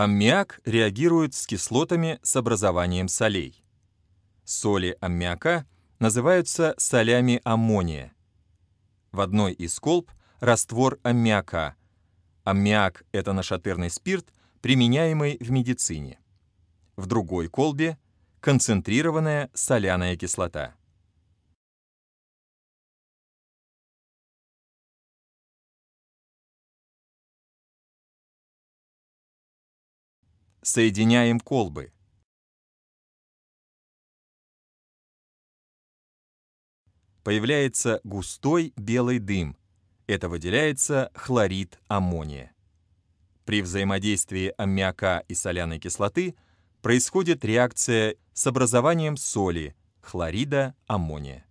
А аммиак реагирует с кислотами с образованием солей. Соли аммиака называются солями аммония. В одной из колб раствор аммиака. Аммиак — это нашатырный спирт, применяемый в медицине. В другой колбе — концентрированная соляная кислота. Соединяем колбы. Появляется густой белый дым. Это выделяется хлорид аммония. При взаимодействии аммиака и соляной кислоты происходит реакция с образованием соли, хлорида аммония.